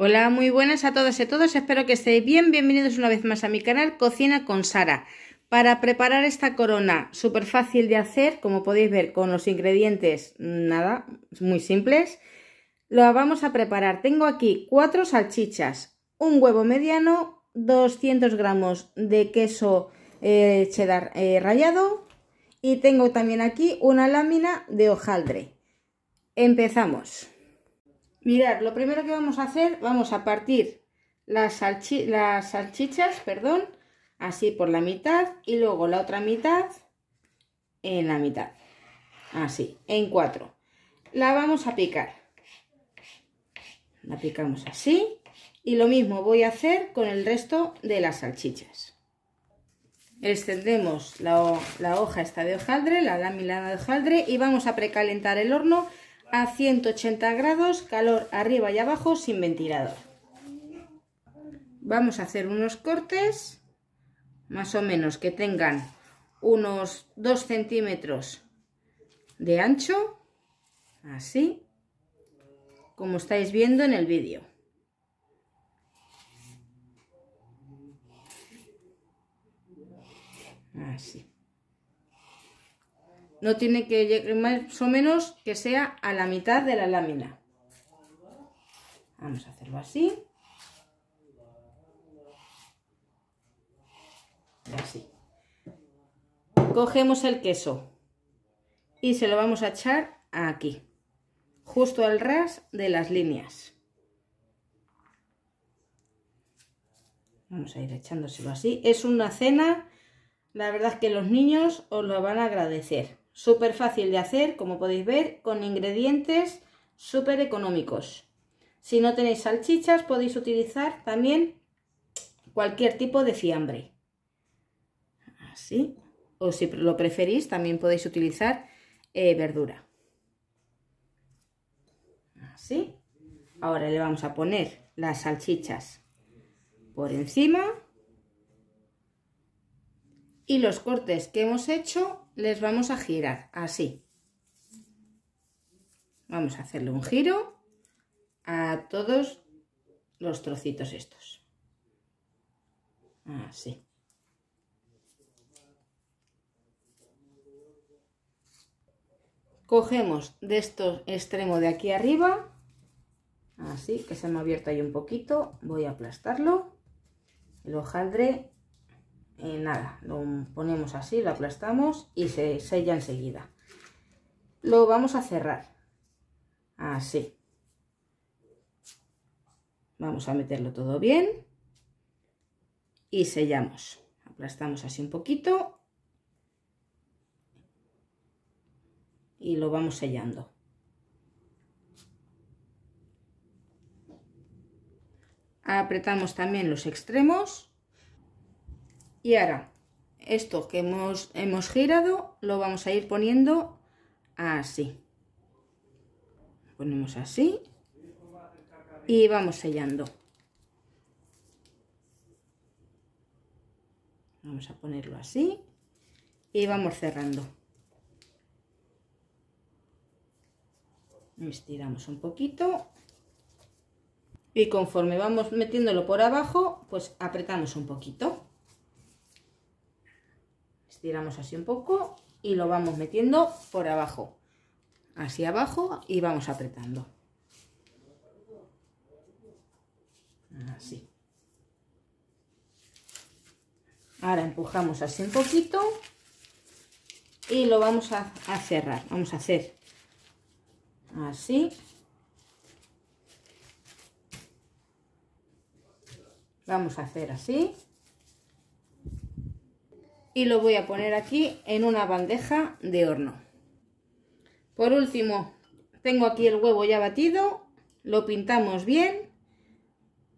Hola, muy buenas a todas y a todos. Espero que estéis bien. Bienvenidos una vez más a mi canal Cocina con Sara. Para preparar esta corona, súper fácil de hacer, como podéis ver, con los ingredientes, nada, muy simples. Lo vamos a preparar. Tengo aquí cuatro salchichas, un huevo mediano, 200 gramos de queso eh, cheddar eh, rallado y tengo también aquí una lámina de hojaldre. Empezamos. Mirad, lo primero que vamos a hacer, vamos a partir las, las salchichas, perdón, así por la mitad y luego la otra mitad en la mitad, así, en cuatro. La vamos a picar. La picamos así y lo mismo voy a hacer con el resto de las salchichas. Extendemos la, hoja esta de hojaldre, la lámina de hojaldre y vamos a precalentar el horno a 180 grados, calor arriba y abajo sin ventilador. Vamos a hacer unos cortes, más o menos que tengan unos 2 centímetros de ancho, así, como estáis viendo en el vídeo. Así. No tiene que llegar más o menos que sea a la mitad de la lámina. Vamos a hacerlo así. Así. Cogemos el queso y se lo vamos a echar aquí, justo al ras de las líneas. Vamos a ir echándoselo así. Es una cena, la verdad es que los niños os lo van a agradecer. Súper fácil de hacer, como podéis ver, con ingredientes súper económicos. Si no tenéis salchichas, podéis utilizar también cualquier tipo de fiambre. Así. O si lo preferís, también podéis utilizar eh, verdura. Así. Ahora le vamos a poner las salchichas por encima y los cortes que hemos hecho les vamos a girar así. Vamos a hacerle un giro a todos los trocitos estos. Así. Cogemos de estos extremo de aquí arriba, así que se me ha abierto ahí un poquito, voy a aplastarlo, lo hojaldre nada, lo ponemos así, lo aplastamos y se sella enseguida. Lo vamos a cerrar, así. Vamos a meterlo todo bien y sellamos. Aplastamos así un poquito y lo vamos sellando. Apretamos también los extremos y ahora, esto que hemos, hemos girado, lo vamos a ir poniendo así. Ponemos así. Y vamos sellando. Vamos a ponerlo así. Y vamos cerrando. Estiramos un poquito. Y conforme vamos metiéndolo por abajo, pues apretamos un poquito estiramos así un poco y lo vamos metiendo por abajo. Así abajo y vamos apretando. Así. Ahora empujamos así un poquito y lo vamos a, a cerrar. Vamos a hacer así. Vamos a hacer así y lo voy a poner aquí en una bandeja de horno. Por último, tengo aquí el huevo ya batido, lo pintamos bien,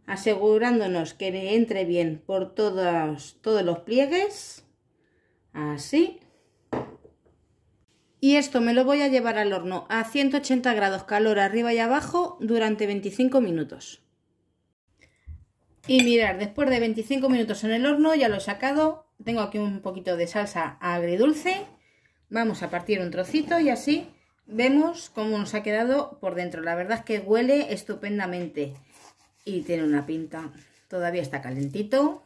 asegurándonos que entre bien por todos, todos los pliegues, así. Y esto me lo voy a llevar al horno a 180 grados calor arriba y abajo durante 25 minutos. Y mirar, después de 25 minutos en el horno ya lo he sacado tengo aquí un poquito de salsa agridulce. Vamos a partir un trocito y así vemos cómo nos ha quedado por dentro. La verdad es que huele estupendamente y tiene una pinta. Todavía está calentito.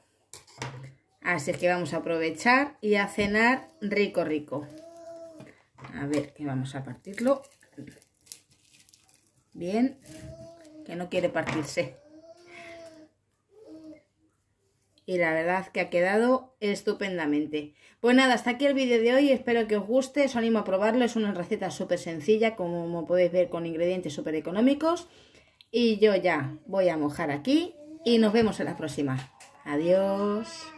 Así es que vamos a aprovechar y a cenar rico, rico. A ver, que vamos a partirlo. Bien, que no quiere partirse y la verdad que ha quedado estupendamente. Pues nada, hasta aquí el vídeo de hoy, espero que os guste, os animo a probarlo, es una receta súper sencilla como podéis ver con ingredientes súper económicos y yo ya voy a mojar aquí y nos vemos en la próxima. Adiós.